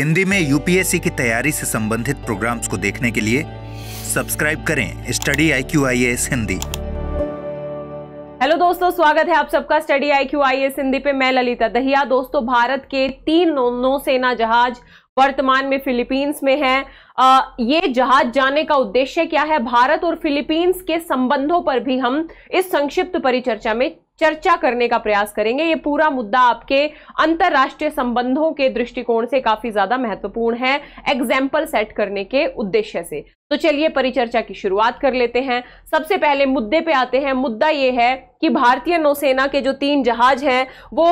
हिंदी में यूपीएससी की तैयारी से संबंधित प्रोग्राम्स को देखने के लिए सब्सक्राइब करें study I Q I S Hindi hello दोस्तों स्वागत है आप सबका study I Q I S Hindi पे मैं ललिता दहिया दोस्तों भारत के तीन नौसेना जहाज वर्तमान में फिलीपींस में है आ, ये जहाज जाने का उद्देश्य क्या है भारत और फिलीपींस के संबंधों पर भी हम इस संक्षिप्त परिचर्चा में चर्चा करने का प्रयास करेंगे ये पूरा मुद्दा आपके अंतर्राष्ट्रीय संबंधों के दृष्टिकोण से काफी ज्यादा महत्वपूर्ण है एग्जाम्पल सेट करने के उद्देश्य से तो चलिए परिचर्चा की शुरुआत कर लेते हैं सबसे पहले मुद्दे पे आते हैं मुद्दा ये है कि भारतीय नौसेना के जो तीन जहाज हैं वो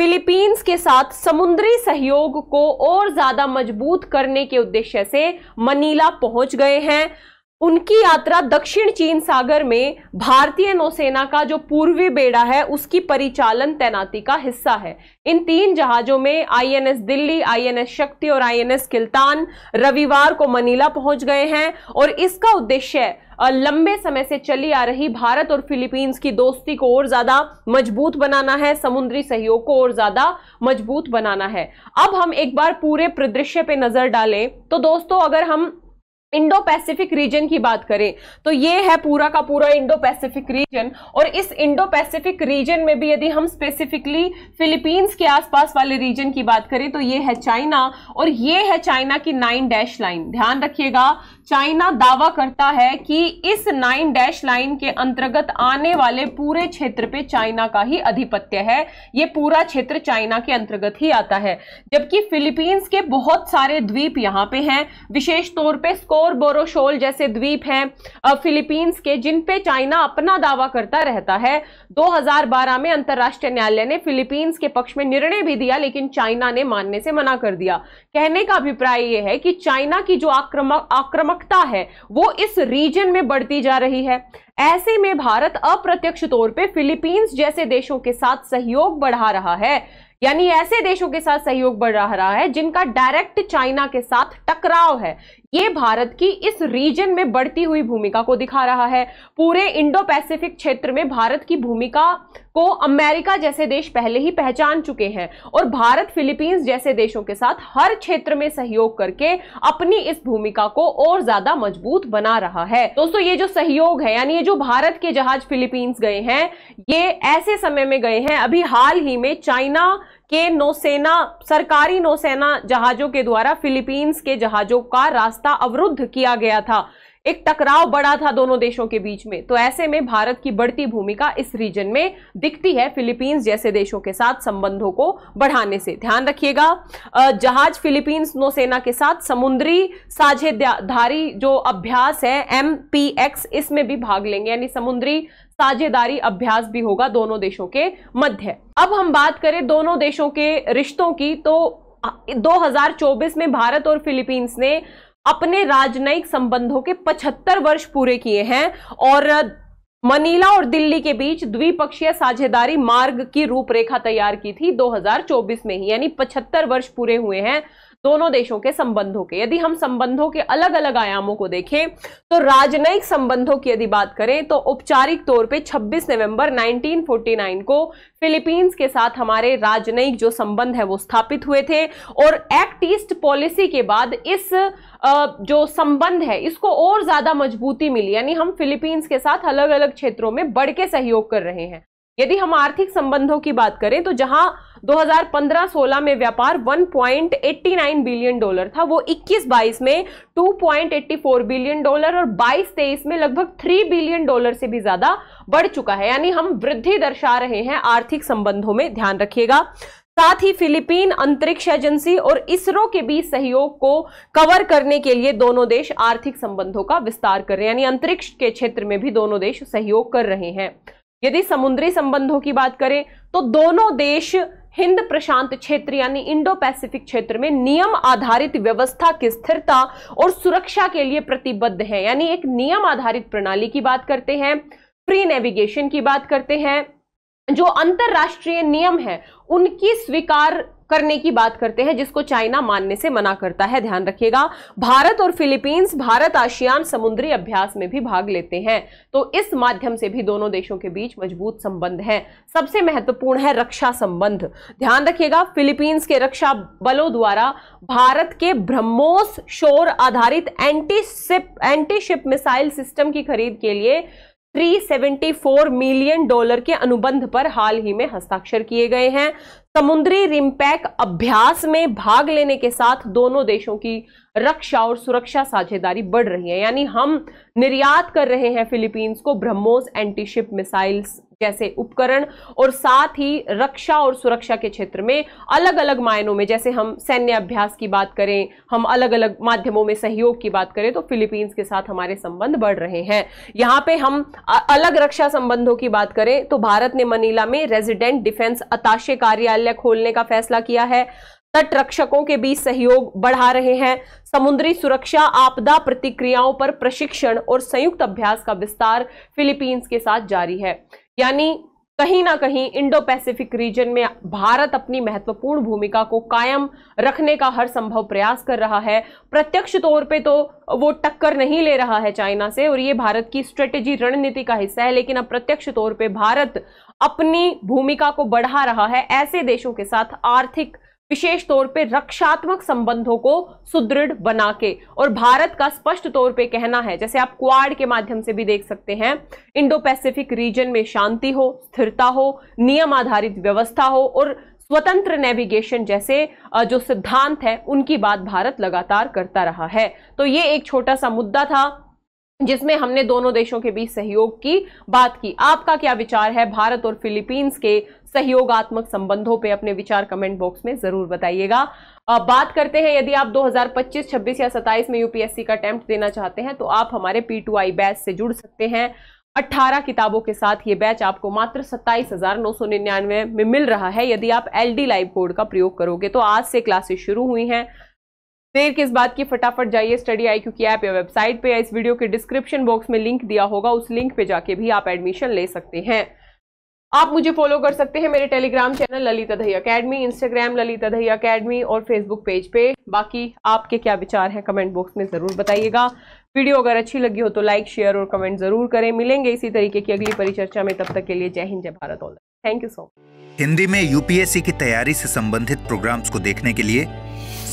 फिलीपींस के साथ समुद्री सहयोग को और ज्यादा मजबूत करने के उद्देश्य से मनीला पहुंच गए हैं उनकी यात्रा दक्षिण चीन सागर में भारतीय नौसेना का जो पूर्वी बेड़ा है उसकी परिचालन तैनाती का हिस्सा है इन तीन जहाजों में आईएनएस दिल्ली आईएनएस शक्ति और आईएनएस किल्तान रविवार को मनीला पहुंच गए हैं और इसका उद्देश्य लंबे समय से चली आ रही भारत और फिलीपींस की दोस्ती को और ज्यादा मजबूत बनाना है समुद्री सहयोग को और ज्यादा मजबूत बनाना है अब हम एक बार पूरे परिदृश्य पे नजर डालें तो दोस्तों अगर हम इंडो पैसिफिक रीजन की बात करें तो ये है पूरा का पूरा इंडो पैसिफिक रीजन और इस इंडो पैसिफिक रीजन में भी यदि हम स्पेसिफिकली फिलीपींस के आसपास वाले रीजन की बात करें तो ये है चाइना और ये है चाइना की नाइन डैश लाइन ध्यान रखिएगा चाइना दावा करता है कि इस नाइन डैश लाइन के अंतर्गत आने वाले पूरे क्षेत्र पे चाइना का ही आधिपत्य है ये पूरा क्षेत्र चाइना के अंतर्गत ही आता है जबकि फिलीपींस के बहुत सारे द्वीप यहाँ पे हैं विशेष तौर पे स्कोर बोरोशोल जैसे द्वीप हैं फिलीपींस के जिन पे चाइना अपना दावा करता रहता है दो में अंतर्राष्ट्रीय न्यायालय ने फिलीपींस के पक्ष में निर्णय भी दिया लेकिन चाइना ने मानने से मना कर दिया कहने का अभिप्राय यह है कि चाइना की जो आक्रमक आक्रमक व्यापकता है वो इस रीजन में बढ़ती जा रही है ऐसे में भारत अप्रत्यक्ष तौर पे फिलीपींस जैसे देशों के साथ सहयोग बढ़ा रहा है यानी ऐसे देशों के साथ सहयोग बढ़ रहा है जिनका डायरेक्ट चाइना के साथ टकराव है ये भारत की इस रीजन में बढ़ती हुई भूमिका को दिखा रहा है पूरे इंडो पैसिफिक क्षेत्र में भारत की भूमिका को अमेरिका जैसे देश पहले ही पहचान चुके हैं और भारत फिलीपींस जैसे देशों के साथ हर क्षेत्र में सहयोग करके अपनी इस भूमिका को और ज्यादा मजबूत बना रहा है दोस्तों ये जो सहयोग है यानी ये जो भारत के जहाज फिलीपींस गए हैं ये ऐसे समय में गए हैं अभी हाल ही में चाइना के नौसेना सरकारी नौसेना जहाजों के द्वारा फिलीपींस के जहाजों का रास्ता अवरुद्ध किया गया था एक टकराव बड़ा था दोनों देशों के बीच में तो ऐसे में भारत की बढ़ती भूमिका इस रीजन में दिखती है फिलीपींस जैसे देशों के साथ संबंधों को बढ़ाने से ध्यान रखिएगा जहाज फिलीपींस नौसेना के साथ समुद्री साझेदारी जो अभ्यास है एम इसमें भी भाग लेंगे यानी समुद्री साझेदारी अभ्यास भी होगा दोनों देशों के मध्य अब हम बात करें दोनों देशों के रिश्तों की तो 2024 में भारत और फिलीपींस ने अपने राजनयिक संबंधों के 75 वर्ष पूरे किए हैं और मनीला और दिल्ली के बीच द्विपक्षीय साझेदारी मार्ग की रूपरेखा तैयार की थी 2024 में ही यानी 75 वर्ष पूरे हुए हैं दोनों देशों के संबंधों के यदि हम संबंधों के अलग अलग आयामों को देखें तो राजनयिक संबंधों की यदि बात करें तो औपचारिक तौर पे 26 नवंबर 1949 को फिलीपींस के साथ हमारे राजनयिक जो संबंध है वो स्थापित हुए थे और एक्ट ईस्ट पॉलिसी के बाद इस जो संबंध है इसको और ज़्यादा मजबूती मिली यानी हम फिलीपींस के साथ अलग अलग क्षेत्रों में बढ़ के सहयोग कर रहे हैं यदि हम आर्थिक संबंधों की बात करें तो जहां 2015-16 में व्यापार 1.89 बिलियन डॉलर था वो 21-22 में 2.84 बिलियन डॉलर और 22-23 में लगभग 3 बिलियन डॉलर से भी ज्यादा बढ़ चुका है यानी हम वृद्धि दर्शा रहे हैं आर्थिक संबंधों में ध्यान रखिएगा साथ ही फिलीपीन अंतरिक्ष एजेंसी और इसरो के बीच सहयोग को कवर करने के लिए दोनों देश आर्थिक संबंधों का विस्तार कर रहे हैं यानी अंतरिक्ष के क्षेत्र में भी दोनों देश सहयोग कर रहे हैं यदि समुद्री संबंधों की बात करें तो दोनों देश हिंद प्रशांत क्षेत्र यानी इंडो पैसिफिक क्षेत्र में नियम आधारित व्यवस्था की स्थिरता और सुरक्षा के लिए प्रतिबद्ध है यानी एक नियम आधारित प्रणाली की बात करते हैं फ्री नेविगेशन की बात करते हैं जो अंतरराष्ट्रीय नियम है उनकी स्वीकार करने की बात करते हैं जिसको चाइना मानने से मना करता है ध्यान रखिएगा भारत और फिलीपींस भारत आशियान समुद्री अभ्यास में भी भाग लेते हैं तो इस माध्यम से भी दोनों देशों के बीच मजबूत संबंध है सबसे महत्वपूर्ण है रक्षा संबंध ध्यान रखिएगा फिलीपींस के रक्षा बलों द्वारा भारत के ब्रह्मोस शोर आधारित anti ship anti ship missile system की खरीद के लिए 374 मिलियन डॉलर के अनुबंध पर हाल ही में हस्ताक्षर किए गए हैं समुद्री रिमपैक अभ्यास में भाग लेने के साथ दोनों देशों की रक्षा और सुरक्षा साझेदारी बढ़ रही है यानी हम निर्यात कर रहे हैं फिलीपींस को ब्रह्मोस एंटीशिप मिसाइल्स जैसे उपकरण और साथ ही रक्षा और सुरक्षा के क्षेत्र में अलग अलग मायनों में जैसे हम सैन्य अभ्यास की बात करें हम अलग अलग माध्यमों में सहयोग की बात करें तो फिलीपींस के साथ हमारे संबंध बढ़ रहे हैं यहाँ पे हम अलग रक्षा संबंधों की बात करें तो भारत ने मनीला में रेजिडेंट डिफेंस अताशे कार्यालय खोलने का फैसला किया है तट रक्षकों के बीच सहयोग बढ़ा रहे हैं समुद्री सुरक्षा आपदा प्रतिक्रियाओं पर प्रशिक्षण और संयुक्त अभ्यास का विस्तार फिलीपींस के साथ जारी है यानी कहीं ना कहीं इंडो पैसिफिक रीजन में भारत अपनी महत्वपूर्ण भूमिका को कायम रखने का हर संभव प्रयास कर रहा है प्रत्यक्ष तौर पे तो वो टक्कर नहीं ले रहा है चाइना से और ये भारत की स्ट्रेटेजी रणनीति का हिस्सा है लेकिन अब प्रत्यक्ष तौर पे भारत अपनी भूमिका को बढ़ा रहा है ऐसे देशों के साथ आर्थिक विशेष तौर पे रक्षात्मक संबंधों को सुदृढ़ बना के और भारत का स्पष्ट तौर पे कहना है जैसे आप क्वाड के माध्यम से भी देख सकते हैं इंडो पैसिफिक रीजन में शांति हो स्थिरता हो नियम आधारित व्यवस्था हो और स्वतंत्र नेविगेशन जैसे जो सिद्धांत है उनकी बात भारत लगातार करता रहा है तो ये एक छोटा सा मुद्दा था जिसमें हमने दोनों देशों के बीच सहयोग की बात की आपका क्या विचार है भारत और फिलीपींस के सहयोगात्मक संबंधों पे अपने विचार कमेंट बॉक्स में जरूर बताइएगा बात करते हैं यदि आप 2025, 26 या 27 में यूपीएससी का अटेम्प्ट देना चाहते हैं तो आप हमारे पी टू आई बैच से जुड़ सकते हैं 18 किताबों के साथ ये बैच आपको मात्र सत्ताईस हजार नौ सौ निन्यानवे में मिल रहा है यदि आप एल डी लाइव कोड का प्रयोग करोगे तो आज से क्लासेस शुरू हुई हैं देर किस बात की फटाफट जाइए स्टडी आई क्योंकि ऐप या वेबसाइट पे या इस वीडियो के डिस्क्रिप्शन बॉक्स में लिंक दिया होगा उस लिंक पे जाके भी आप एडमिशन ले सकते हैं आप मुझे फॉलो कर सकते हैं मेरे टेलीग्राम चैनल ललित दही अकेडमी इंस्टाग्राम ललित दही अकेडमी और फेसबुक पेज पे बाकी आपके क्या विचार हैं कमेंट बॉक्स में ज़रूर बताइएगा वीडियो अगर अच्छी लगी हो तो लाइक शेयर और कमेंट ज़रूर करें मिलेंगे इसी तरीके की अगली परिचर्चा में तब तक के लिए जय हिंद जय भारत all thank you so much Hindi में यूपीएससी की तैयारी से संबंधित प्रोग्राम्स को देखने के लिए